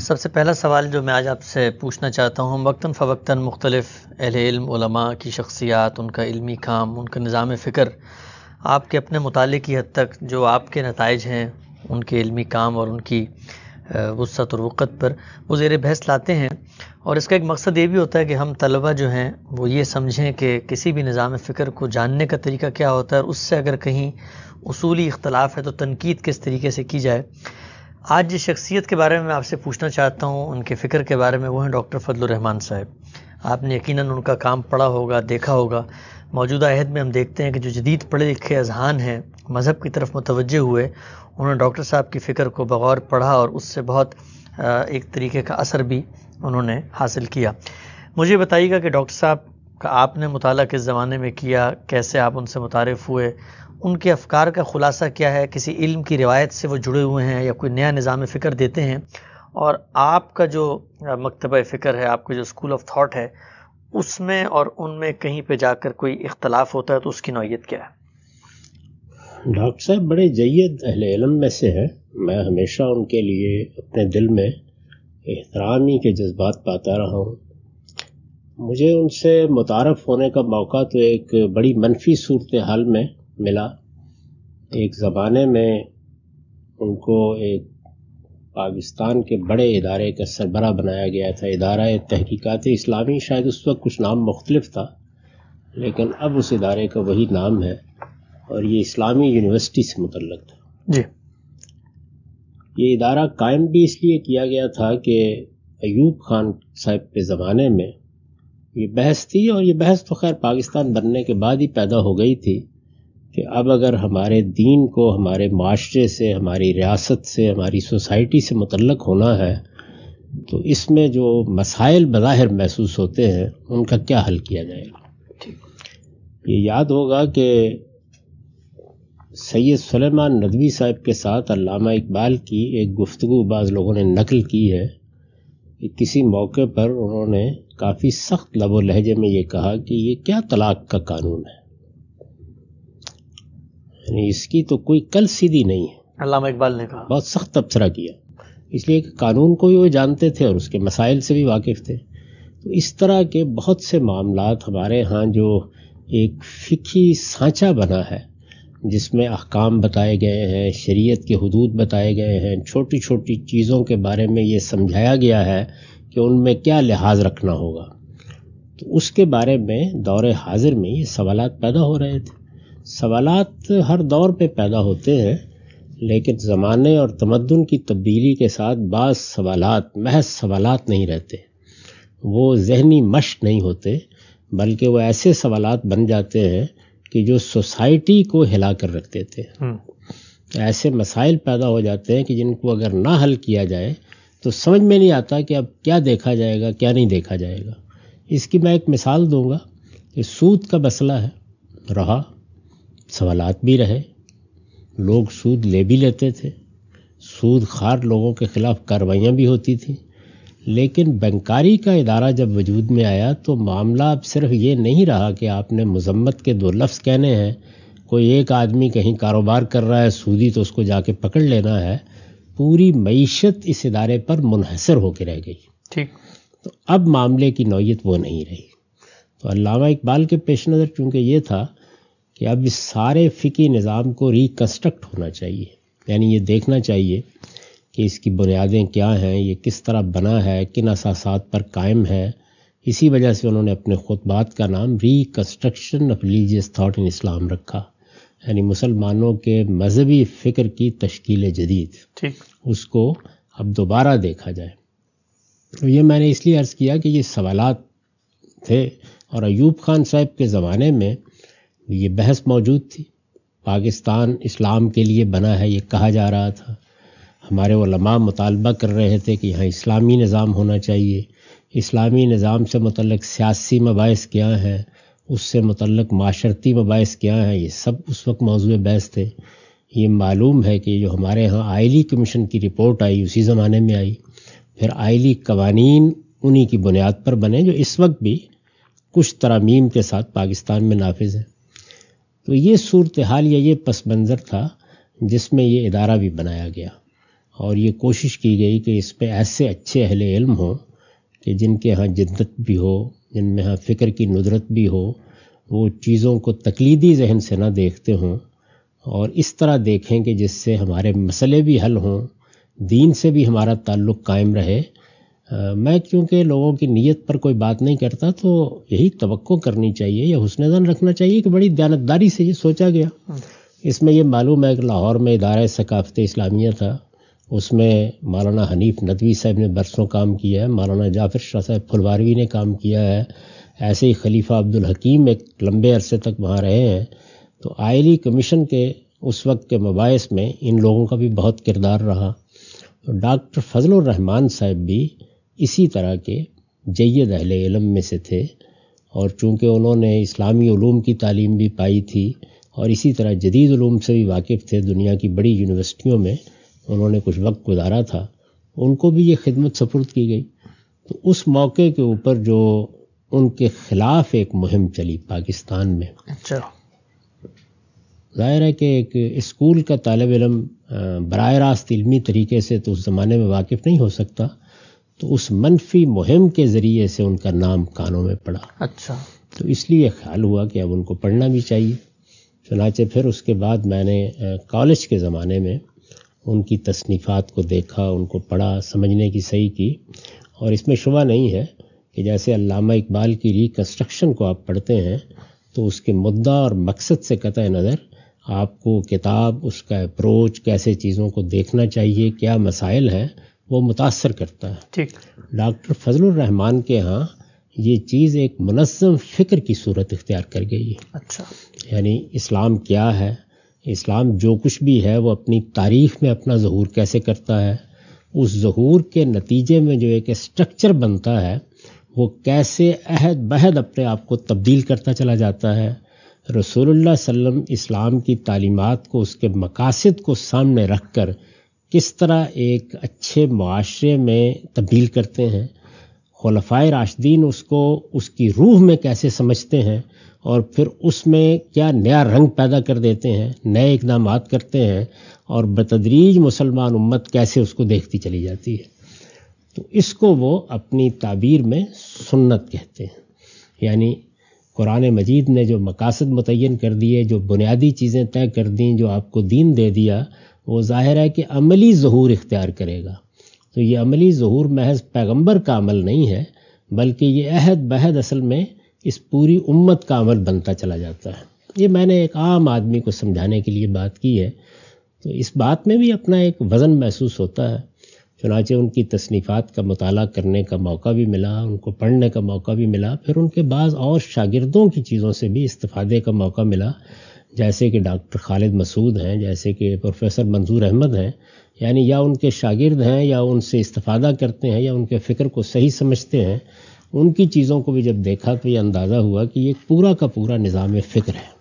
सबसे पहला सवाल जो मैं आज आपसे पूछना चाहता हूँ वक्ता फ़वक्ता मुख्तलिफ़ इल्म की शख्सियात उनका इल्मी काम उनका निज़ाम फ़िक्र आपके अपने मुताले की हद तक जो आपके नतज हैं उनके इल्मी काम और उनकी वसत और वक़त पर वो ज़ेर बहस लाते हैं और इसका एक मकसद ये भी होता है कि हम तलबा जो हैं वो ये समझें कि किसी भी निज़ाम फ़िक्र को जानने का तरीका क्या होता है और उससे अगर कहीं असूली इख्तलाफ है तो तनकीद किस तरीके से की जाए आज जिस शख्सियत के बारे में मैं आपसे पूछना चाहता हूँ उनके फ़िक्र के बारे में वो हैं डॉक्टर फजलरहमान साहब आपने यकीन उनका काम पढ़ा होगा देखा होगा मौजूदा अहद में हम देखते हैं कि जो जदीद पढ़े लिखे अजहान हैं मज़हब की तरफ मुतवजह हुए उन्होंने डॉक्टर साहब की फ़िक्र को बगौर पढ़ा और उससे बहुत एक तरीके का असर भी उन्होंने हासिल किया मुझे बताइएगा कि डॉक्टर साहब का आपने मुताल किस ज़माने में किया कैसे आप उनसे मुतारफ़ हुए उनके अफकार का ख़ुलासा क्या है किसी इल्म की रिवायत से वो जुड़े हुए हैं या कोई नया निज़ाम फ़िक्र देते हैं और आपका जो मकतब फ़िक्र है आपका जो स्कूल ऑफ थाट है उसमें और उनमें कहीं पर जाकर कोई इख्तलाफ होता है तो उसकी नौीयत क्या है डॉक्टर साहब बड़े जैद अहल इलम में से हैं मैं हमेशा उनके लिए अपने दिल में एहतरामी के जज्बात पाता रहा हूँ मुझे उनसे मुतारफ़ होने का मौका तो एक बड़ी मनफी सूरत हाल में मिला एक ज़माने में उनको एक पाकिस्तान के बड़े इदारे का सरबरा बनाया गया था इदारा तहकीक़ात इस्लामी शायद उस वक्त कुछ नाम मुख्तलिफ था लेकिन अब उस इदारे का वही नाम है और ये इस्लामी यूनिवर्सिटी से मुतलक था जी ये इदारा कायम भी इसलिए किया गया था कि अयूब खान साहब के ज़माने में ये बहस थी और ये बहस तो खैर पाकिस्तान बनने के बाद ही पैदा हो गई थी कि अब अगर हमारे दीन को हमारे माशरे से हमारी रियासत से हमारी सोसाइटी से मुतलक होना है तो इसमें जो मसाइल बज़ाहिर महसूस होते हैं उनका क्या हल किया जाएगा ये याद होगा कि सैयद सलेमान नदवी साहब के साथ अल्लामा इकबाल की एक गुफ्तु बाज़ लोगों ने नकल की है कि किसी मौके पर उन्होंने काफ़ी सख्त लबो लहजे में ये कहा कि ये क्या तलाक का कानून है यानी इसकी तो कोई कल सीधी नहीं है अलामा इकबाल ने कहा बहुत सख्त तबसरा किया इसलिए कि कानून को भी वो जानते थे और उसके मसाइल से भी वाकिफ़ थे तो इस तरह के बहुत से मामला हमारे यहाँ जो एक फ़िकी सांचा बना है जिसमें अहकाम बताए गए हैं शरीयत के हदूद बताए गए हैं छोटी छोटी चीज़ों के बारे में ये समझाया गया है कि उनमें क्या लिहाज रखना होगा तो उसके बारे में दौर हाजिर में ये सवाल पैदा हो रहे थे सवाल हर दौर पर पैदा होते हैं लेकिन ज़माने और तमदन की तब्दीली के साथ बाज़ सवाल महज सवाल नहीं रहते वो जहनी मश नहीं होते बल्कि वो ऐसे सवाल बन जाते हैं कि जो सोसाइटी को हिला कर रखते थे हम्म। ऐसे मसाइल पैदा हो जाते हैं कि जिनको अगर ना हल किया जाए तो समझ में नहीं आता कि अब क्या देखा जाएगा क्या नहीं देखा जाएगा इसकी मैं एक मिसाल दूंगा कि सूद का मसला है रहा सवाल भी रहे लोग सूद ले भी लेते थे सूद खार लोगों के ख़िलाफ़ कार्रवाइयाँ भी होती थी लेकिन बंकारी का इदारा जब वजूद में आया तो मामला अब सिर्फ ये नहीं रहा कि आपने मजम्मत के दो लफ्ज़ कहने हैं कोई एक आदमी कहीं कारोबार कर रहा है सूदी तो उसको जाके पकड़ लेना है पूरी मीशत इस इदारे पर मुनहसर होकर रह गई ठीक तो अब मामले की नौीयत वो नहीं रही तो अलामा इकबाल के पेश नज़र चूँकि ये था कि अब इस सारे फ़िकी निज़ाम को रिकन्स्ट्रक्ट होना चाहिए यानी ये देखना चाहिए कि इसकी बुनियादें क्या हैं ये किस तरह बना है किन असासात पर कायम है इसी वजह से उन्होंने अपने खुतबात का नाम reconstruction of religious thought in Islam रखा यानी मुसलमानों के मजहबी फ़िक्र की तश्कील जदीद ठीक उसको अब दोबारा देखा जाए तो ये मैंने इसलिए अर्ज़ किया कि ये सवाल थे और अयूब खान साहब के ज़माने में ये बहस मौजूद थी पाकिस्तान इस्लाम के लिए बना है ये कहा जा रहा था हमारे वलमा मुतालबा कर रहे थे कि यहाँ इस्लामी निज़ाम होना चाहिए इस्लामी निज़ाम से मतलब सियासी मबास क्या हैं उससे मतलब माशरती मबास क्या हैं ये सब उस वक्त मौजू बहस थे ये मालूम है कि जो हमारे यहाँ आयली कमीशन की रिपोर्ट आई उसी ज़माने में आई फिर आयली कवानीन उन्हीं की बुनियाद पर बने जो इस वक्त भी कुछ तरामीम के साथ पाकिस्तान में नाफिज हैं तो ये सूरत हाल या ये पस मंज़र था जिसमें ये इदारा भी बनाया गया और ये कोशिश की गई कि इस पर ऐसे अच्छे अहल इल्म हों कि जिनके यहाँ जिद्दत भी हो जिनमें हाँ फ़िक्र की नुदरत भी हो वो चीज़ों को तकलीदी जहन से ना देखते हों और इस तरह देखें कि जिससे हमारे मसले भी हल हों दीन से भी हमारा ताल्लुक़ कायम रहे आ, मैं क्योंकि लोगों की नीयत पर कोई बात नहीं करता तो यही तो करनी चाहिए या हसन जन रखना चाहिए कि बड़ी दयानतदारी से ये सोचा गया हम्म। इसमें यह मालूम है कि लाहौर में इदारा सकाफ़त इस्लामिया था उसमें मौलाना हनीफ नदवी साहब ने बरसों काम किया है मौलाना जाफिर शाह साहब फुलवारवी ने काम किया है ऐसे ही खलीफा अब्दुल हकीम एक लंबे अरसे तक वहाँ रहे हैं तो आयली कमीशन के उस वक्त के मबास में इन लोगों का भी बहुत किरदार रहा तो डॉक्टर फजल रहमान साहब भी इसी तरह के जैद अहल इलम में से थे और चूँकि उन्होंने इस्लामी ूम की तालीम भी पाई थी और इसी तरह जदीद से भी वाकिफ़ थे दुनिया की बड़ी यूनिवर्सिटियों में उन्होंने कुछ वक्त गुजारा था उनको भी ये खिदमत सपुर्द की गई तो उस मौके के ऊपर जो उनके खिलाफ एक मुहिम चली पाकिस्तान में अच्छा जाहिर है कि एक स्कूल का तालब इलम बर रास्त इलमी तरीके से तो उस ज़माने में वाकिफ़ नहीं हो सकता तो उस मनफी मुहिम के ज़रिए से उनका नाम कानों में पड़ा अच्छा तो इसलिए ख्याल हुआ कि अब उनको पढ़ना भी चाहिए चुनाचे फिर उसके बाद मैंने कॉलेज के ज़माने में उनकी तसनीफ़ात को देखा उनको पढ़ा समझने की सही की और इसमें शुबा नहीं है कि जैसे अल्लामा इकबाल की रिकन्स्ट्रक्शन को आप पढ़ते हैं तो उसके मुद्दा और मकसद से कत नज़र आपको किताब उसका अप्रोच कैसे चीज़ों को देखना चाहिए क्या मसाइल हैं वो मुतासर करता है ठीक डॉक्टर फजलरहमान के यहाँ ये चीज़ एक मनसम फ़िक्र की सूरत इख्तियार कर गई है अच्छा यानी इस्लाम क्या है इस्लाम जो कुछ भी है वो अपनी तारीख में अपना जहूर कैसे करता है उस जहूर के नतीजे में जो एक स्ट्रक्चर बनता है वो कैसे अहद बहद अपने आप को तब्दील करता चला जाता है रसूलुल्लाह सल्लम इस्लाम की तालीमत को उसके मकासद को सामने रख कर किस तरह एक अच्छे माशरे में तब्दील करते हैं खलफा राशदीन उसको उसकी रूह में कैसे समझते हैं और फिर उसमें क्या नया रंग पैदा कर देते हैं नए इकदाम करते हैं और बतदरीज मुसलमान उम्मत कैसे उसको देखती चली जाती है तो इसको वो अपनी ताबीर में सुन्नत कहते हैं यानी कुरान मजीद ने जो मकासद मुतन कर दिए जो बुनियादी चीज़ें तय कर दी जो आपको दीन दे दिया वो ज़ाहिर है कि अमली जहूर इख्तियार करेगा तो ये अमली जहूर महज पैगंबर का अमल नहीं है बल्कि ये अहद बहद असल में इस पूरी उम्मत का अमल बनता चला जाता है ये मैंने एक आम आदमी को समझाने के लिए बात की है तो इस बात में भी अपना एक वज़न महसूस होता है चुनाचे उनकी तसनीफ़ात का मताल करने का मौका भी मिला उनको पढ़ने का मौका भी मिला फिर उनके बाद और शागिर्दों की चीज़ों से भी इस्तफ़ादे का मौका मिला जैसे कि डॉक्टर खालिद मसूद हैं जैसे कि प्रोफेसर मंजूर अहमद हैं यानी या उनके शागिर्द हैं या उनसे इस्तफ़ादा करते हैं या उनके फ़िक्र को सही समझते हैं उनकी चीज़ों को भी जब देखा तो ये अंदाज़ा हुआ कि ये पूरा का पूरा निज़ाम फ़िक्र है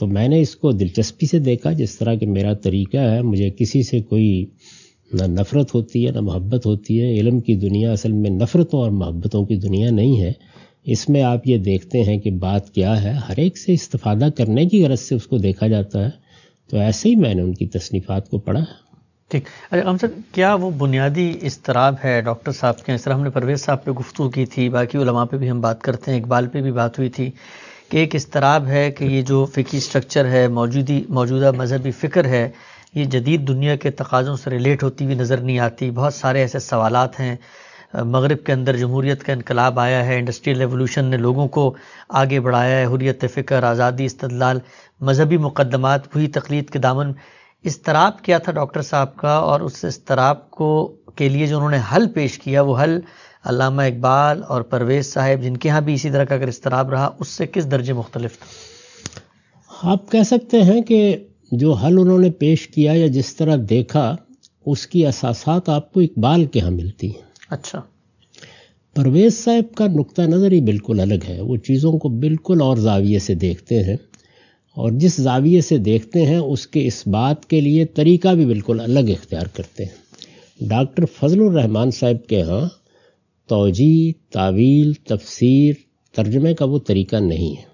तो मैंने इसको दिलचस्पी से देखा जिस तरह के मेरा तरीका है मुझे किसी से कोई ना नफ़रत होती है ना मोहब्बत होती है इलम की दुनिया असल में नफ़रतों और मोहब्बतों की दुनिया नहीं है इसमें आप ये देखते हैं कि बात क्या है हर एक से इस्तफ़ादा करने की गरज से उसको देखा जाता है तो ऐसे ही मैंने उनकी तसनीफ़ात को पढ़ा ठीक अच्छा हम सर क्या वो बुनियादी इसतराब है डॉक्टर साहब के इस तरह हमने परवेज साहब पे गुफ्तू की थी बाकी उलमा पे भी हम बात करते हैं इकबाल पे भी बात हुई थी कि एक इसतराब है कि ये जो फ़िकी स्ट्रक्चर है मौजूदी मौजूदा मजहबी फ़िक्र है ये जदीद दुनिया के तकाज़ों से रिलेट होती हुई नज़र नहीं आती बहुत सारे ऐसे सवाल हैं मगरब के अंदर जमहूरीत का इनकलाब आया है इंडस्ट्रियल रेवोल्यूशन ने लोगों को आगे बढ़ाया है हुरियत फ़िक्र आज़ादी इस्तलाल मजहबी मुकदमात हुई तकलीद के दामन इसतराब क्या था डॉक्टर साहब का और उस इसतराब को के लिए जो उन्होंने हल पेश किया वो हल अलामा इकबाल और परवेज़ साहब जिनके यहाँ भी इसी तरह का अगर इसतराब रहा उससे किस दर्जे मुख्तलिफ था आप कह सकते हैं कि जो हल उन्होंने पेश किया या जिस तरह देखा उसकी असासात आपको इकबाल के यहाँ मिलती हैं अच्छा परवेज़ साहब का नुक़ नज़र ही बिल्कुल अलग है वो चीज़ों को बिल्कुल और जाविए से देखते हैं और जिस जाविये से देखते हैं उसके इस बात के लिए तरीका भी बिल्कुल अलग इख्तियार करते हैं डॉक्टर रहमान साहब के यहाँ तोजी तावील तफसीर तर्जमे का वो तरीका नहीं है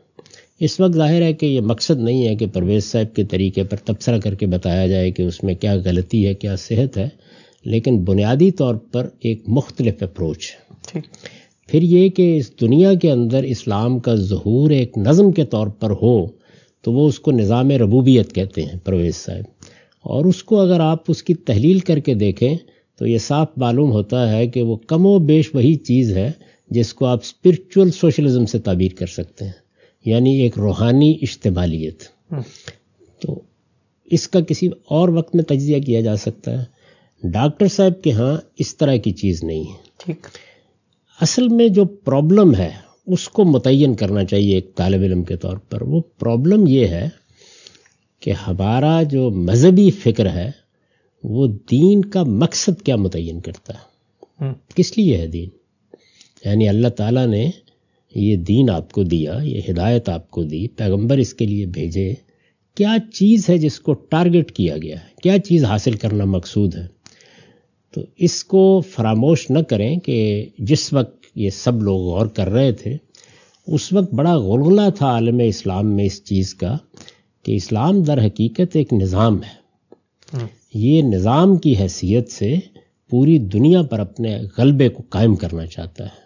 इस वक्त जाहिर है कि ये मकसद नहीं है कि परवेज़ साहब के तरीके पर तबसरा करके बताया जाए कि उसमें क्या गलती है क्या सेहत है लेकिन बुनियादी तौर पर एक मुख्तलफ अप्रोच है फिर ये कि इस दुनिया के अंदर इस्लाम का जहूर एक नज़म के तौर पर हो तो वो उसको निज़ाम रबूबियत कहते हैं परवेज़ साहब और उसको अगर आप उसकी तहलील करके देखें तो ये साफ मालूम होता है कि वो कमो बेश वही चीज़ है जिसको आप स्पिरिचुअल सोशलिज्म से ताबीर कर सकते हैं यानी एक रूहानी इश्तबालियत हम्म। तो इसका किसी और वक्त में तजिया किया जा सकता है डॉक्टर साहब के यहाँ इस तरह की चीज़ नहीं है ठीक असल में जो प्रॉब्लम है उसको मुतन करना चाहिए एक तालब इम के तौर पर वो प्रॉब्लम ये है कि हमारा जो मज़हबी फ़िक्र है वो दीन का मकसद क्या मुतन करता है हम्म। किस लिए है दीन यानी अल्लाह ताला ने ये दीन आपको दिया ये हिदायत आपको दी पैगंबर इसके लिए भेजे क्या चीज़ है जिसको टारगेट किया गया है क्या चीज़ हासिल करना मकसूद है तो इसको फरामोश न करें कि जिस वक्त ये सब लोग गौर कर रहे थे उस वक्त बड़ा गुलगुला था आलम इस्लाम में इस चीज़ का कि इस्लाम दर हकीकत एक निज़ाम है हम्म। ये निज़ाम की हैसियत से पूरी दुनिया पर अपने गलबे को कायम करना चाहता है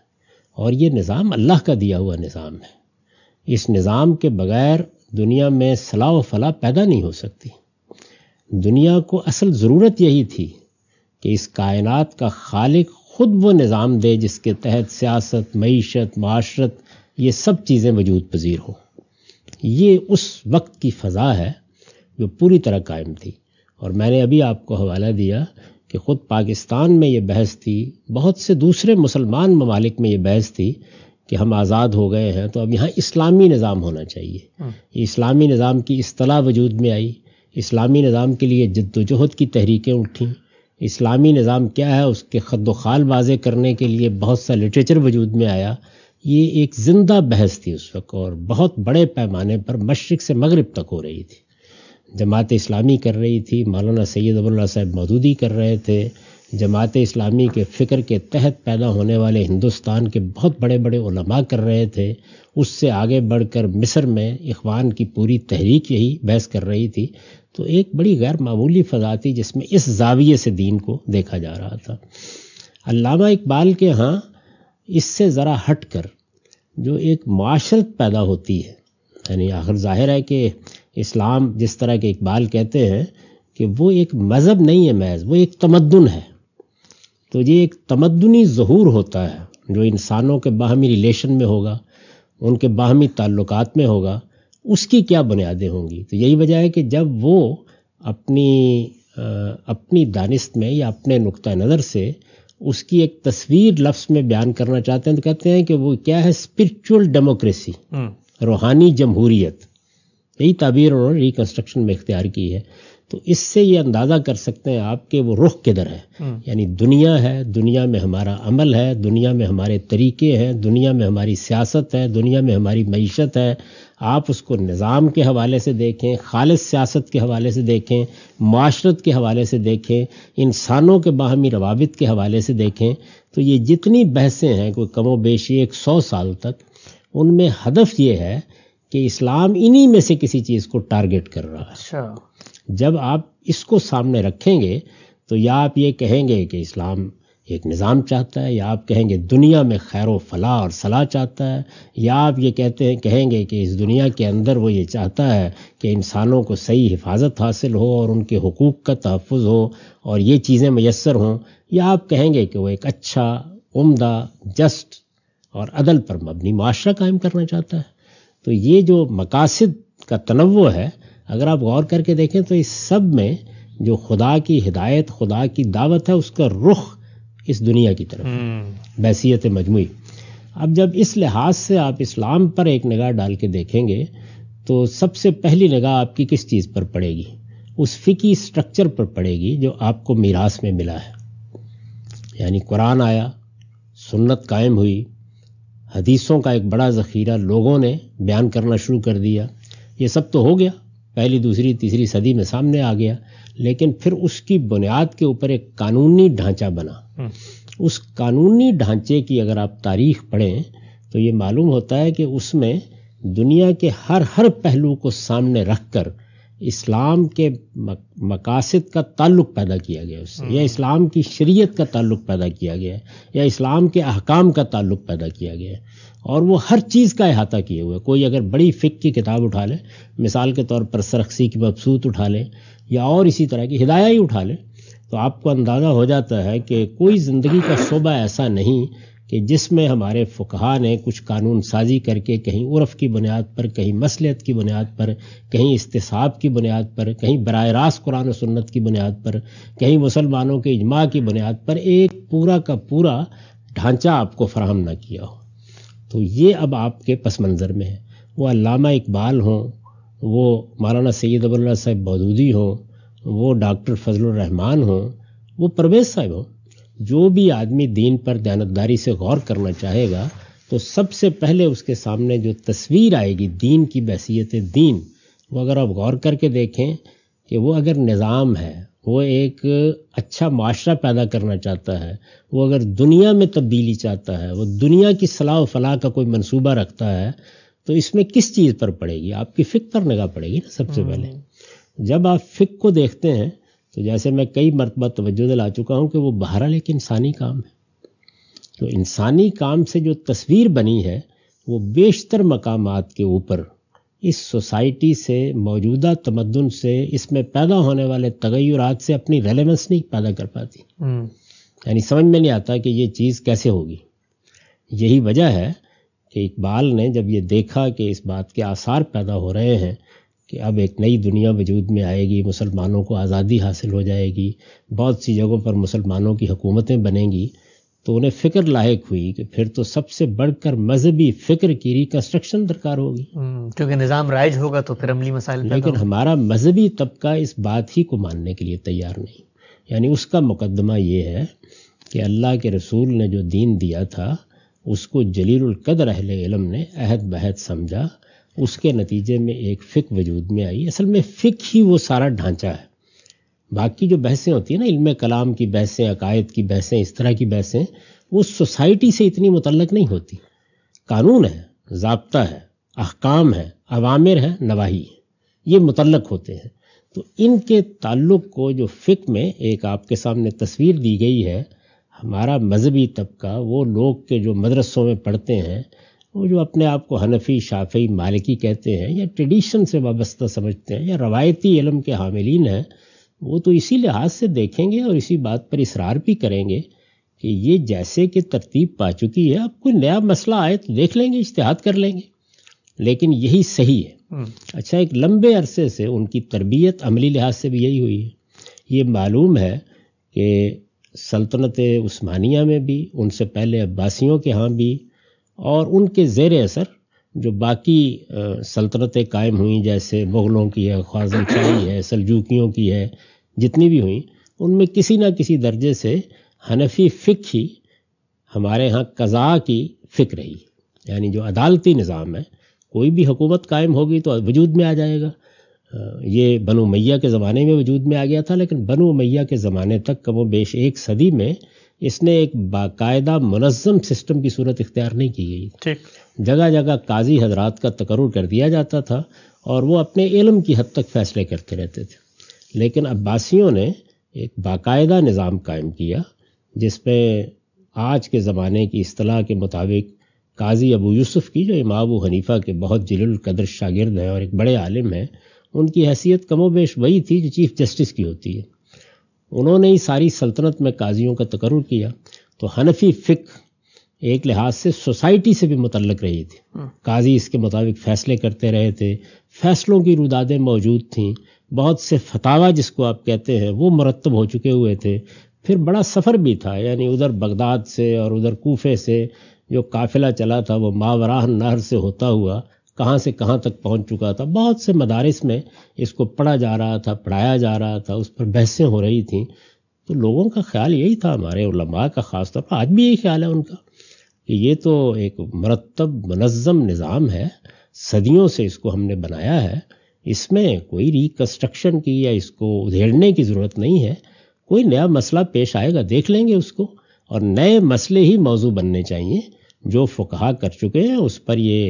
और ये निज़ाम अल्लाह का दिया हुआ निज़ाम है इस निज़ाम के बगैर दुनिया में सलाह व फलाह पैदा नहीं हो सकती दुनिया को असल ज़रूरत यही थी कि इस कायनात का खालिक ख़ुद वो निज़ाम दे जिसके तहत सियासत मीशत माशरत ये सब चीज़ें वजूद पजीर हों ये उस वक्त की फ़ज़ा है जो पूरी तरह कायम थी और मैंने अभी आपको हवाला दिया कि ख़ुद पाकिस्तान में ये बहस थी बहुत से दूसरे मुसलमान ममालिक में ये बहस थी कि हम आज़ाद हो गए हैं तो अब यहाँ इस्लामी निज़ाम होना चाहिए हम्म। इस्लामी निज़ाम की असलाह वजूद में आई इस्लामी निज़ाम के लिए जद्दोजहद की तहरीकें उठी इस्लामी निज़ाम क्या है उसके खद खाल वाजे करने के लिए बहुत सा लिटरेचर वजूद में आया ये एक ज़िंदा बहस थी उस वक्त और बहुत बड़े पैमाने पर मशरक़ से मगरब तक हो रही थी जमात इस्लामी कर रही थी मौलाना सैद अबुल्ला साहब मदूदी कर रहे थे जमात इस्लामी के फ़िक्र के तहत पैदा होने वाले हिंदुस्तान के बहुत बड़े बड़े उलमा कर रहे थे उससे आगे बढ़कर मिस्र में इखवान की पूरी तहरीक यही बहस कर रही थी तो एक बड़ी गैर मामूली फ़जा थी जिसमें इस जाविये से दीन को देखा जा रहा था अलामा इकबाल के यहाँ इससे ज़रा हट कर जो एक माशरत पैदा होती है यानी आखिर जाहिर है कि इस्लाम जिस तरह के इकबाल कहते हैं कि वो एक मज़हब नहीं है महज वो एक तमदन है तो ये एक तमदनी ज़हूर होता है जो इंसानों के बाहमी रिलेशन में होगा उनके बाहमी ताल्लुक में होगा उसकी क्या बुनियादें होंगी तो यही वजह है कि जब वो अपनी आ, अपनी दानिश में या अपने नुक़ नज़र से उसकी एक तस्वीर लफ्स में बयान करना चाहते हैं तो कहते हैं कि वो क्या है स्पिरिचुअल हम्म। डेमोक्रेसी रूहानी जमहूरियत यही ताबीर उन्होंने रिकन्स्ट्रक्शन में इख्तियार की है तो इससे ये अंदाज़ा कर सकते हैं आप कि वो रुख किधर है हम्म। यानी दुनिया है दुनिया में हमारा अमल है दुनिया में हमारे तरीके हैं दुनिया में हमारी सियासत है दुनिया में हमारी मीशत है आप उसको निज़ाम के हवाले से देखें खालिद सियासत के हवाले से देखें माशरत के हवाले से देखें इंसानों के बाहमी रवाबित के हवाले से देखें तो ये जितनी बहसें हैं कोई कमो बेशी एक सौ साल तक उनमें हदफ ये है कि इस्लाम इन्हीं में से किसी चीज़ को टारगेट कर रहा है अच्छा जब आप इसको सामने रखेंगे तो या आप ये कहेंगे कि इस्लाम एक निज़ाम चाहता है या आप कहेंगे दुनिया में खैर फला और सलाह चाहता है या आप ये कहते हैं कहेंगे कि इस दुनिया के अंदर वो ये चाहता है कि इंसानों को सही हिफाजत हासिल हो और उनके हकूक़ का तहफ़ हो और ये चीज़ें मैसर हों या आप कहेंगे कि वो एक अच्छा उम्दा जस्ट और अदल पर मबनी माशरा कायम करना चाहता है तो ये जो मकासद का तनव है अगर आप गौर करके देखें तो इस सब में जो खुदा की हिदायत खुदा की दावत है उसका रुख इस दुनिया की तरफ हम्म। बैसीत मजमू अब जब इस लिहाज से आप इस्लाम पर एक निगाह डाल के देखेंगे तो सबसे पहली निगाह आपकी किस चीज़ पर पड़ेगी उस फ़िकी स्ट्रक्चर पर पड़ेगी जो आपको मीरास में मिला है यानी कुरान आया सुन्नत कायम हुई हदीसों का एक बड़ा ज़ख़ीरा लोगों ने बयान करना शुरू कर दिया ये सब तो हो गया पहली दूसरी तीसरी सदी में सामने आ गया लेकिन फिर उसकी बुनियाद के ऊपर एक कानूनी ढांचा बना हम्म। उस कानूनी ढांचे की अगर आप तारीख पढ़ें तो ये मालूम होता है कि उसमें दुनिया के हर हर पहलू को सामने रखकर इस्लाम के मकासद का ताल्लुक पैदा किया गया उससे या हम्म। इस्लाम की शरीयत का ताल्लुक पैदा किया गया या इस्लाम के अहकाम का ताल्लुक पैदा किया गया और वो हर चीज़ का अहाता किए हुए कोई अगर बड़ी फ़िक की किताब उठा लें मिसाल के तौर पर सरखसी की मबसूत उठा लें या और इसी तरह की हिदाया ही उठा लें तो आपको अंदाज़ा हो जाता है कि कोई ज़िंदगी का शोबा ऐसा नहीं कि जिसमें हमारे फ़ुकहा ने कुछ कानून साजी करके कहीं उर्फ़ की बुनियाद पर कहीं मसलियत की बुनियाद पर कहीं इसतसाब की बुनियाद पर कहीं बर रास्त कुरान सन्नत सुन्नत की बुनियाद पर कहीं मुसलमानों के इजमा की बुनियाद पर एक पूरा का पूरा ढांचा आपको फराहम ना किया हो तो ये अब आपके पस मंज़र में है वो अलामा इकबाल हों वो मौलाना सैद अबुल्ला साहब बदूदी हों वो डॉक्टर रहमान हों वो परवेज़ साहब हों जो भी आदमी दीन पर दयानतदारी से गौर करना चाहेगा तो सबसे पहले उसके सामने जो तस्वीर आएगी दीन की बैसीत दीन वो अगर आप गौर करके देखें कि वो अगर निज़ाम है वो एक अच्छा माशरा पैदा करना चाहता है वो अगर दुनिया में तब्दीली चाहता है वो दुनिया की सलाह फलाह का कोई मंसूबा रखता है तो इसमें किस चीज़ पर पड़ेगी आपकी फ़िक पर निगाह पड़ेगी ना सबसे पहले हम्म। जब आप फ़िक को देखते हैं तो जैसे मैं कई मरतबा तोज्जो दिला चुका हूँ कि वो बहरहाल एक इंसानी काम है तो इंसानी काम से जो तस्वीर बनी है वो बेशतर मकाम के ऊपर इस सोसाइटी से मौजूदा तमदन से इसमें पैदा होने वाले तगैरत से अपनी रेलेवेंस नहीं पैदा कर पाती हम्म। यानी समझ में नहीं आता कि ये चीज़ कैसे होगी यही वजह है कि इकबाल ने जब ये देखा कि इस बात के आसार पैदा हो रहे हैं कि अब एक नई दुनिया वजूद में आएगी मुसलमानों को आज़ादी हासिल हो जाएगी बहुत सी जगहों पर मुसलमानों की हुकूमतें बनेंगी तो उन्हें फिक्र लायक हुई कि फिर तो सबसे बढ़कर मजहबी फिक्र की रिकंस्ट्रक्शन दरकार होगी हम्म, क्योंकि निज़ाम राइज होगा तो फिर अमली मसाइल लेकिन हमारा मजहबी तबका इस बात ही को मानने के लिए तैयार नहीं यानी उसका मुकदमा ये है कि अल्लाह के रसूल ने जो दीन दिया था उसको जलीलकदर अहल इलम ने अहद बहद समझा उसके नतीजे में एक फ़िक वजूद में आई असल में फ़िक ही वो सारा ढांचा है बाकी जो बहसें होती है ना इल्म कलाम की बहसें अकायद की बहसें इस तरह की बहसें वो सोसाइटी से इतनी मुतलक नहीं होती कानून है जबता है अहकाम है अवामिर है नवाही है ये मुतलक होते हैं तो इनके ताल्लुक को जो फ़िक में एक आपके सामने तस्वीर दी गई है हमारा मजहबी तबका वो लोग के जो मदरसों में पढ़ते हैं वो जो अपने आप को हनफी शाफी मालिकी कहते हैं या ट्रेडिशन से वाबस्ता समझते हैं या रवायती इलम के हामिलीन हैं वो तो इसी लिहाज से देखेंगे और इसी बात पर इसरार भी करेंगे कि ये जैसे कि तरतीब पा चुकी है अब कोई नया मसला आए तो देख लेंगे इश्तहाद कर लेंगे लेकिन यही सही है हम्म। अच्छा एक लंबे अरसे से उनकी तरबियत अमली लिहाज से भी यही हुई है ये मालूम है कि सल्तनत उस्मानिया में भी उनसे पहले अब्बासियों के यहाँ भी और उनके ज़ेर असर जो बाकी सल्तनतें कायम हुई जैसे मुग़लों की है शाही है सलजूकियों की है जितनी भी हुई उनमें किसी न किसी दर्जे से हनफी फ़िक ही हमारे यहाँ कज़ा की फ़िक रही यानी जो अदालती निज़ाम है कोई भी हुकूमत कायम होगी तो वजूद में आ जाएगा ये बनो मैया के ज़माने में वजूद में आ गया था लेकिन बनो मैया के ज़माने तक कमो बेश एक सदी में इसने एक बाकायदा मनज़म सिस्टम की सूरत इख्तियार नहीं की गई ठीक जगह जगह काजी हजरात का तकर कर दिया जाता था और वो अपने इलम की हद तक फैसले करते रहते थे लेकिन अब्बासियों ने एक बाकायदा निज़ाम कायम किया जिसमें आज के ज़माने की असलाह के मुताबिक काजी अबू यूसुफ की जो इमाम हनीफ़ा के बहुत जलकदर शागिर्द हैं और एक बड़े आलिम हैं उनकी हैसियत कमो बेश वही थी जो चीफ़ जस्टिस की होती है उन्होंने ही सारी सल्तनत में काजियों का तकर किया तो हनफी फ़िक एक लिहाज से सोसाइटी से भी मुतल रही थी हम्म। काजी इसके मुताबिक फ़ैसले करते रहे थे फ़ैसलों की रुदादें मौजूद थीं बहुत से फतावा जिसको आप कहते हैं वो मरतब हो चुके हुए थे फिर बड़ा सफ़र भी था यानी उधर बगदाद से और उधर कोफे से जो काफिला चला था वो मावराह नहर से होता हुआ कहाँ से कहाँ तक पहुँच चुका था बहुत से मदारस में इसको पढ़ा जा रहा था पढ़ाया जा रहा था उस पर बहसें हो रही थी तो लोगों का ख्याल यही था हमारे उलमा का ख़ास तौर पर आज भी यही ख्याल है उनका कि ये तो एक मरतब मनज़म निज़ाम है सदियों से इसको हमने बनाया है इसमें कोई रिकन्स्ट्रक्शन की या इसको उधेड़ने की ज़रूरत नहीं है कोई नया मसला पेश आएगा देख लेंगे उसको और नए मसले ही मौजू बनने चाहिए जो फुकहा कर चुके हैं उस पर ये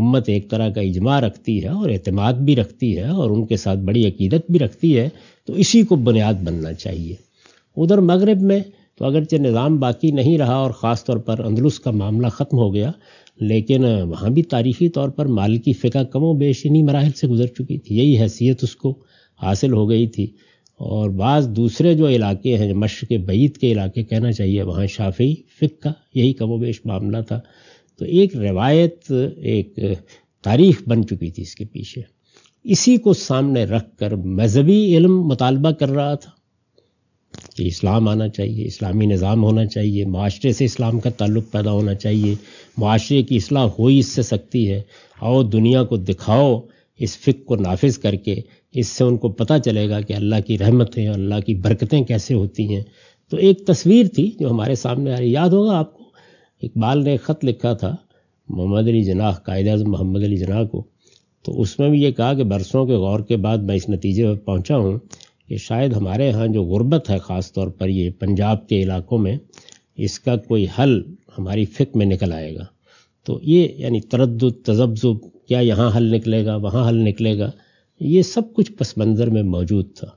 उम्मत एक तरह का इजमा रखती है और अतमाद भी रखती है और उनके साथ बड़ी अकीदत भी रखती है तो इसी को बुनियाद बनना चाहिए उधर मगरब में तो अगरचे निज़ाम बाकी नहीं रहा और ख़ास तौर पर अंदलुस का मामला ख़त्म हो गया लेकिन वहाँ भी तारीखी तौर पर माल की फ़िका कमो बेश इन्हीं मराहल से गुजर चुकी थी यही हैसियत उसको हासिल हो गई थी और बाज़ दूसरे जो इलाके हैं मश्क के बैत के इलाके कहना चाहिए वहाँ शाफी फ़िक का यही कमो बेश मामला था तो एक रिवायत एक तारीख बन चुकी थी इसके पीछे इसी को सामने रख कर मजहबी इलम मुतालबा कर रहा था कि इस्लाम आना चाहिए इस्लामी निज़ाम होना चाहिए माशरे से इस्लाम का ताल्लुक पैदा होना चाहिए माशरे की असलाह हो ही इससे सकती है आओ दुनिया को दिखाओ इस फ़िक को नाफिज करके इससे उनको पता चलेगा कि अल्लाह की रहमतें अल्लाह की बरकतें कैसे होती हैं तो एक तस्वीर थी जो हमारे सामने आ रही याद होगा आपको इकबाल ने ख़त लिखा था मोहम्मद अली जनाह कायद अजम मोहम्मद अली जनाह को तो उसमें भी ये कहा कि बरसों के गौर के बाद मैं इस नतीजे पर पहुँचा हूँ कि शायद हमारे यहाँ जो गुर्बत है ख़ास तौर पर ये पंजाब के इलाकों में इसका कोई हल हमारी फ़िक में निकल आएगा तो ये यानी तरद तजब्जुब क्या यहाँ हल निकलेगा वहाँ हल निकलेगा ये सब कुछ पस मंज़र में मौजूद था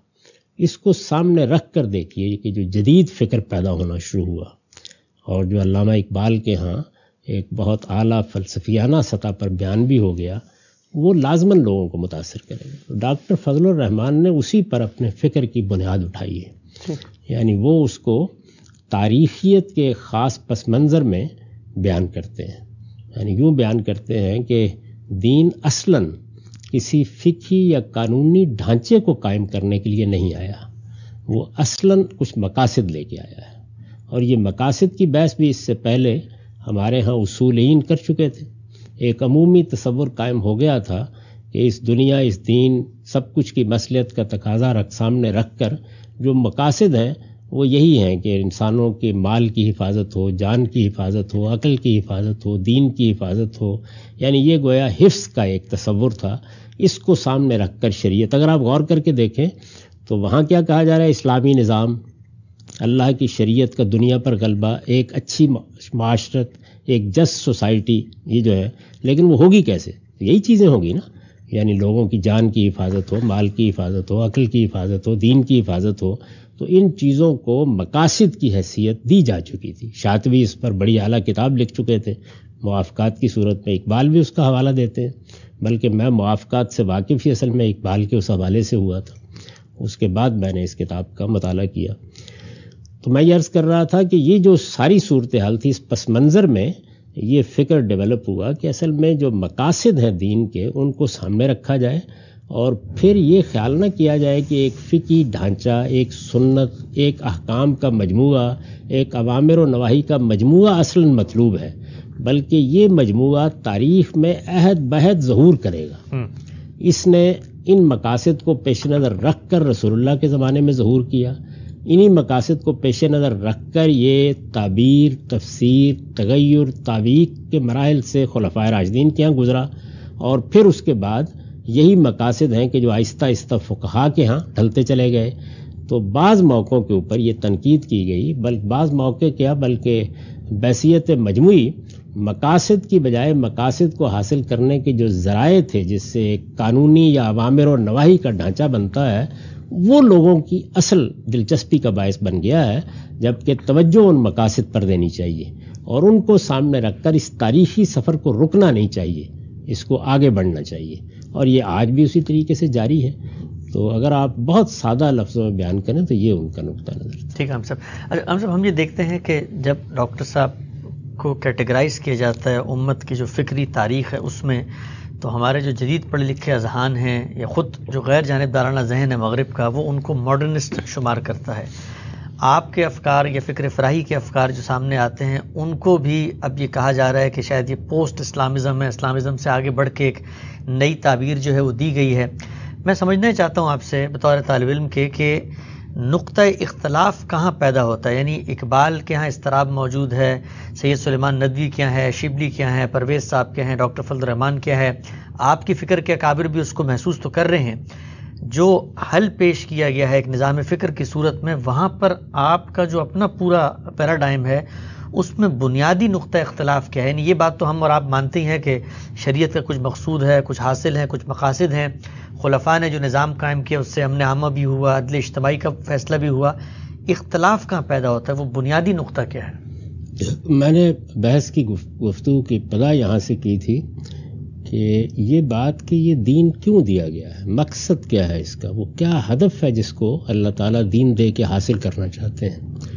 इसको सामने रख कर देखिए कि जो जदीद फ़िक्र पैदा होना शुरू हुआ और जो अल्लामा इकबाल के यहाँ एक बहुत आला फ़लसफियाना सतह पर बयान भी हो गया वो लाजमन लोगों को मुतासर करेगा तो डॉक्टर फजल रहमान ने उसी पर अपने फ़िक्र की बुनियाद उठाई है यानी वो उसको तारीखियत के ख़ास पस मंज़र में बयान करते हैं यानी यूँ बयान करते हैं कि दीन असला किसी फ़िकी या कानूनी ढांचे को कायम करने के लिए नहीं आया वो असला कुछ मकासद लेके आया है और ये मकासद की बहस भी इससे पहले हमारे यहाँ उसूलिन कर चुके थे एक अमूमी तस्वुर कायम हो गया था कि इस दुनिया इस दीन सब कुछ की मसलियत का तकाजा रख सामने रख कर जो मकासद हैं वो यही हैं कि इंसानों के माल की हिफाजत हो जान की हिफाजत हो अकल की हिफाजत हो दीन की हिफाजत हो यानी ये गोया हिफ्स का एक तस्वुर था इसको सामने रख कर शरीय अगर आप गौर करके देखें तो वहाँ क्या कहा जा रहा है इस्लामी निज़ाम अल्लाह की शरीयत का दुनिया पर गलबा एक अच्छी माशरत एक जस्ट सोसाइटी ये जो है लेकिन वो होगी कैसे यही चीज़ें होगी ना यानी लोगों की जान की हिफाजत हो माल की हिफाजत हो अकल की हिफाजत हो दीन की हिफाजत हो तो इन चीज़ों को मकासद की हैसियत दी जा चुकी थी शातवी इस पर बड़ी अली किताब लिख चुके थे मुआफ़ात की सूरत में इकबाल भी उसका हवाला देते हैं बल्कि मैं मुआफ़ात से वाकिफ़ ही असल में इकबाल के उस हवाले से हुआ था उसके बाद मैंने इस किताब का मताल किया तो मैं ये अर्ज़ कर रहा था कि ये जो सारी सूरत हाल थी इस पस मंज़र में ये फ़िक्र डेवलप हुआ कि असल में जो मकासद हैं दीन के उनको सामने रखा जाए और फिर ये ख्याल ना किया जाए कि एक फ़िकी ढांचा एक सुन्नत एक अहकाम का मजमू एक अवामिर व नवाही का मजमू असल मतलूब है बल्कि ये मजमू तारीख में अहद बहद ज़हूर करेगा हम्म। इसने इन मकासद को पेश नज़र रख कर रसोल्ला के ज़माने में ज़हूर किया इन्हीं मकासद को पेश नज़र रख कर ये ताबीर तफसर तगैर तावीक के मराहल से खलफा राजदीन के यहाँ गुजरा और फिर उसके बाद यही मकासद हैं कि जो आहिस्ता आहिस्ता फ़ुकहा के यहाँ ढलते चले गए तो बाज़ मौक़ों के ऊपर ये तनकीद की गई बल्कि बाज़ मौक़े क्या बल्कि बैसीत मजमू मकासद की बजाय मकासद को हासिल करने के जो ज़राए थे जिससे कानूनी या अवामिर और नवाही का ढांचा बनता है वो लोगों की असल दिलचस्पी का बायस बन गया है जबकि तवज्जो उन मकासद पर देनी चाहिए और उनको सामने रखकर इस तारीखी सफ़र को रुकना नहीं चाहिए इसको आगे बढ़ना चाहिए और ये आज भी उसी तरीके से जारी है तो अगर आप बहुत सादा लफ्ज़ों में बयान करें तो ये उनका नुकता नज़र ठीक है हम सब हम सब हम ये देखते हैं कि जब डॉक्टर साहब को कैटेगराइज किया जाता है उम्मत की जो फिक्री तारीख है उसमें तो हमारे जो जदीद पढ़े लिखे अजहान हैं या ख़ुद जो गैर जानबदाराना जहन है मगरब का वो उनको मॉडर्निस्ट शुमार करता है आपके अफकार या फ़िक्र फ्राही के अफकार जो सामने आते हैं उनको भी अब ये कहा जा रहा है कि शायद ये पोस्ट इस्लामिज़म है इस्लामिज़म से आगे बढ़ के एक नई ताबीर जो है वो दी गई है मैं समझना चाहता हूँ आपसे बतौर तालब इम के कि नुक़ इख्तलाफ कहाँ पैदा होता है यानी इकबाल के यहाँ इसतराब मौजूद है सैद सलेमान नदवी क्या है शिबली क्या है परवेज़ साहब क्या हैं डॉक्टर फजलरहमान क्या है आपकी फ़िक्र के अकाबिर भी उसको महसूस तो कर रहे हैं जो हल पेश किया गया है एक निज़ाम फ़िक्र की सूरत में वहाँ पर आपका जो अपना पूरा पैराडाइम है उसमें बुनियादी नुकता इख्तलाफ क्या है यानी ये बात तो हम और आप मानते हैं कि शरीयत का कुछ मकसूद है कुछ हासिल है कुछ मकासद हैं खुलफा ने जो निज़ाम कायम किया उससे हमने आमा भी हुआ अदल इज्तमाही का फैसला भी हुआ इख्तलाफ कहाँ पैदा होता है वो बुनियादी नुकता क्या है मैंने बहस की गुफ्तु की पदा यहाँ से की थी कि ये बात कि ये दीन क्यों दिया गया है मकसद क्या है इसका वो क्या हदफ है जिसको अल्लाह ताला दीन दे के हासिल करना चाहते हैं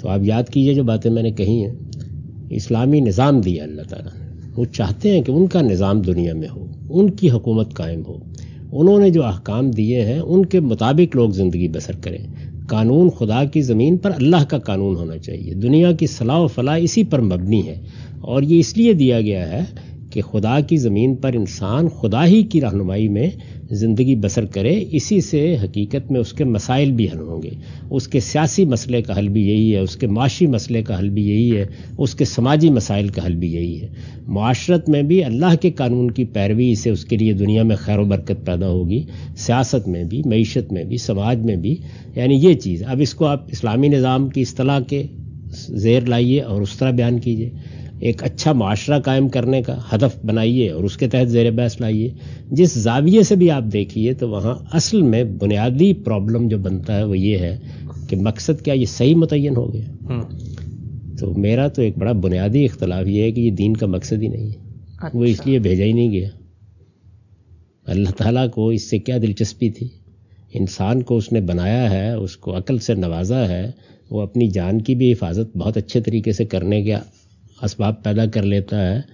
तो आप याद कीजिए जो बातें मैंने कही हैं इस्लामी निज़ाम दिया अल्लाह ताला ने वो चाहते हैं कि उनका निज़ाम दुनिया में हो उनकी हुकूमत कायम हो उन्होंने जो अहकाम दिए हैं उनके मुताबिक लोग ज़िंदगी बसर करें कानून खुदा की ज़मीन पर अल्लाह का कानून होना चाहिए दुनिया की सलाह फलाह इसी पर मबनी है और ये इसलिए दिया गया है कि खुदा की ज़मीन पर इंसान खुदा ही की रहनुमाई में ज़िंदगी बसर करे इसी से हकीकत में उसके मसाइल भी हल होंगे उसके सियासी मसले का हल भी यही है उसके माशी मसले का हल भी यही है उसके समाजी मसाइल का हल भी यही है माशरत में भी अल्लाह के कानून की पैरवी से उसके लिए दुनिया में खैर बरकत पैदा होगी सियासत में भी मीशत में भी समाज में भी यानी ये चीज़ अब इसको आप इस्लामी निज़ाम की असलाह के जेर लाइए और उस तरह बयान कीजिए एक अच्छा माशरा कायम करने का हदफ बनाइए और उसके तहत जेर बहस लाइए जिस जाविये से भी आप देखिए तो वहाँ असल में बुनियादी प्रॉब्लम जो बनता है वो ये है कि मकसद क्या ये सही मुतन हो गया हम्म। तो मेरा तो एक बड़ा बुनियादी इख्तलाफ ये है कि ये दीन का मकसद ही नहीं है अच्छा। वो इसलिए भेजा ही नहीं गया अल्लाह ताला को इससे क्या दिलचस्पी थी इंसान को उसने बनाया है उसको अकल से नवाजा है वो अपनी जान की भी हिफाजत बहुत अच्छे तरीके से करने के इसबाब पैदा कर लेता है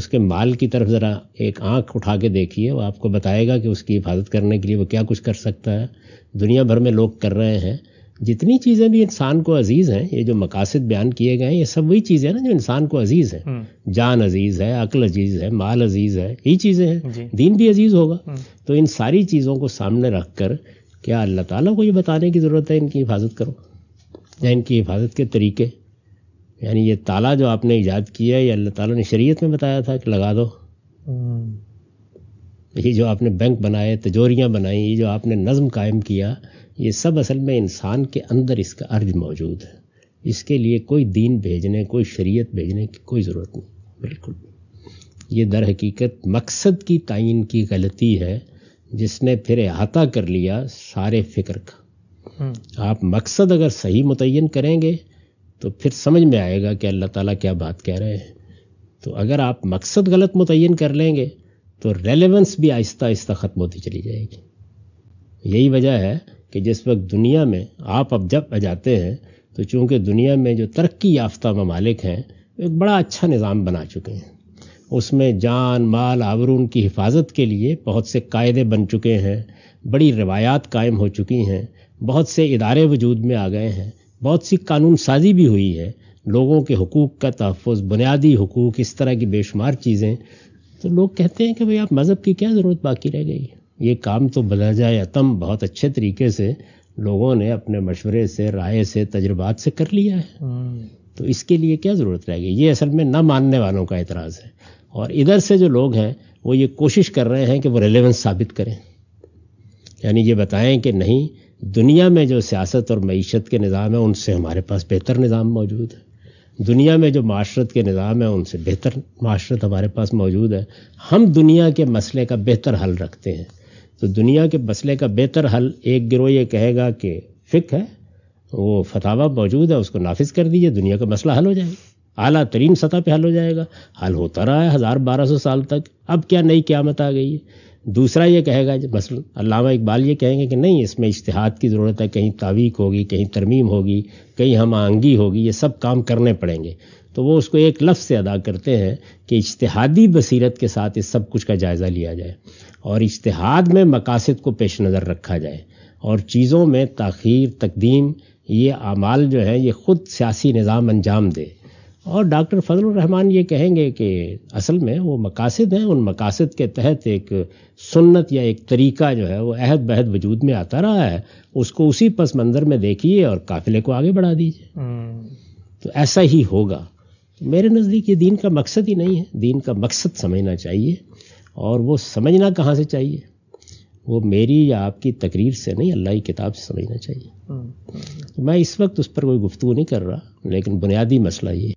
उसके माल की तरफ ज़रा एक आंख उठा के देखिए वो आपको बताएगा कि उसकी हिफाजत करने के लिए वो क्या कुछ कर सकता है दुनिया भर में लोग कर रहे हैं जितनी चीज़ें भी इंसान को अजीज़ हैं ये जो मकासद बयान किए गए हैं ये सब वही चीज़ें हैं ना जो इंसान को अजीज़ हम्म। है जान अजीज़ है अकल अजीज़ है माल अजीज़ है यही चीज़ें हैं दीन भी अजीज़ होगा हम्म। तो इन सारी चीज़ों को सामने रख कर क्या अल्लाह ताली को ये बताने की ज़रूरत है इनकी हिफाजत करो या इनकी हिफाजत के तरीके यानी ये ताला जो आपने ईजाद किया है ये अल्लाह ताला ने शरीयत में बताया था कि लगा दो ये जो आपने बैंक बनाए तिजोरियाँ बनाई ये जो आपने नज़म कायम किया ये सब असल में इंसान के अंदर इसका अर्ज मौजूद है इसके लिए कोई दीन भेजने कोई शरीयत भेजने की कोई ज़रूरत नहीं बिल्कुल ये दर हकीकत मकसद की तयन की गलती है जिसने फिर अहाता कर लिया सारे फ़िक्र का हम्म। आप मकसद अगर सही मुतन करेंगे तो फिर समझ में आएगा कि अल्लाह ताला क्या बात कह रहे हैं तो अगर आप मकसद गलत मुतिन कर लेंगे तो रेलेवेंस भी आहिस्ता आहिस्ता ख़त्म होती चली जाएगी यही वजह है कि जिस वक्त दुनिया में आप अब जब आ जाते हैं तो चूँकि दुनिया में जो तरक्की याफ्ता ममालिक हैं एक बड़ा अच्छा निज़ाम बना चुके हैं उसमें जान माल आवरून की हिफाजत के लिए बहुत से कायदे बन चुके हैं बड़ी रवायात कायम हो चुकी हैं बहुत से इदारे वजूद में आ गए हैं बहुत सी कानून साजी भी हुई है लोगों के हकूक़ का तहफ़ बुनियादी हकूक़ इस तरह की बेशुमार चीज़ें तो लोग कहते हैं कि भाई आप मज़हब की क्या ज़रूरत बाकी रह गई ये काम तो बला जाए अतम बहुत अच्छे तरीके से लोगों ने अपने मशवरे से राय से तजुर्बात से कर लिया है हम्म। तो इसके लिए क्या ज़रूरत रह गई ये असल में ना मानने वालों का एतराज़ है और इधर से जो लोग हैं वो ये कोशिश कर रहे हैं कि वो रेलिवेंस साबित करें यानी ये बताएं कि नहीं दुनिया में जो सियासत और मीशत के निज़ाम है उनसे हमारे पास बेहतर निज़ाम मौजूद है दुनिया में जो माशरत के निज़ाम है उनसे बेहतर माशरत हमारे पास मौजूद है हम दुनिया के मसले का बेहतर हल रखते हैं तो दुनिया के मसले का बेहतर हल एक गिरोह ये कहेगा कि फ़िक है वो फतावा मौजूद है उसको नाफिज कर दीजिए दुनिया का मसला हल हो जाएगा अला तरीन सतह पर हल हो जाएगा हल होता रहा है हज़ार बारह सौ साल तक अब क्या नई क्यामत आ गई है दूसरा ये कहेगा बस अलामा इकबाल ये कहेंगे कि नहीं इसमें इश्तहाद की ज़रूरत है कहीं तावीक होगी कहीं तरमीम होगी कहीं हम आहंगी होगी ये सब काम करने पड़ेंगे तो वो उसको एक लफ्ज़ से अदा करते हैं कि इश्तहादी बसीरत के साथ इस सब कुछ का जायज़ा लिया जाए और इश्तहाद में मकासद को पेश नज़र रखा जाए और चीज़ों में तखीर तकदीम ये अमाल जो हैं ये ख़ुद सियासी निज़ाम अंजाम दे और डॉक्टर फजल रहमान ये कहेंगे कि असल में वो मकासद हैं उन मकासद के तहत एक सुन्नत या एक तरीका जो है वो अहद बहद वजूद में आता रहा है उसको उसी पस मंज़र में देखिए और काफिले को आगे बढ़ा दीजिए हम्म। तो ऐसा ही होगा मेरे नज़दीक ये दीन का मकसद ही नहीं है दीन का मकसद समझना चाहिए और वो समझना कहाँ से चाहिए वो मेरी या आपकी तकरीर से नहीं अल्लाह की किताब से समझना चाहिए तो मैं इस वक्त उस पर कोई गुफ्तु नहीं कर रहा लेकिन बुनियादी मसला ये